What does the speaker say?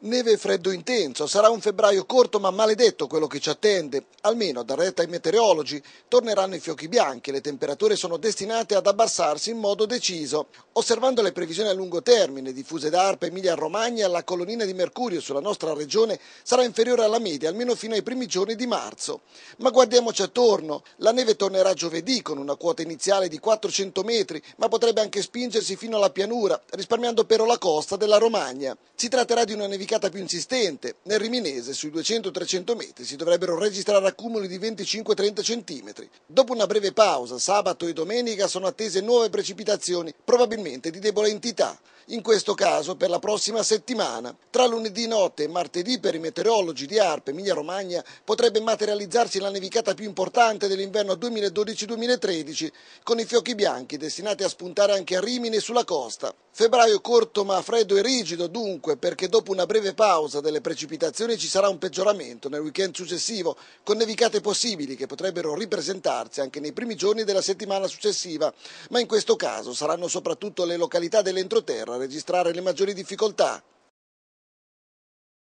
Neve e freddo intenso, sarà un febbraio corto ma maledetto quello che ci attende. Almeno, da retta ai meteorologi, torneranno i fiocchi bianchi, le temperature sono destinate ad abbassarsi in modo deciso. Osservando le previsioni a lungo termine diffuse da ARPA Emilia-Romagna, la colonnina di mercurio sulla nostra regione sarà inferiore alla media almeno fino ai primi giorni di marzo. Ma guardiamoci attorno, la neve tornerà giovedì con una quota iniziale di 400 metri, ma potrebbe anche spingersi fino alla pianura, risparmiando però la costa della Romagna. Si tratterà di una nevificazione nevicata più insistente. Nel Riminese sui 200-300 metri si dovrebbero registrare accumuli di 25-30 cm. Dopo una breve pausa, sabato e domenica sono attese nuove precipitazioni, probabilmente di debole entità. In questo caso per la prossima settimana. Tra lunedì notte e martedì per i meteorologi di Arpe, Emilia Romagna, potrebbe materializzarsi la nevicata più importante dell'inverno 2012-2013, con i fiocchi bianchi destinati a spuntare anche a Rimini e sulla costa. Febbraio corto ma freddo e rigido dunque, perché dopo una breve breve pausa delle precipitazioni ci sarà un peggioramento nel weekend successivo, con nevicate possibili che potrebbero ripresentarsi anche nei primi giorni della settimana successiva, ma in questo caso saranno soprattutto le località dell'entroterra a registrare le maggiori difficoltà.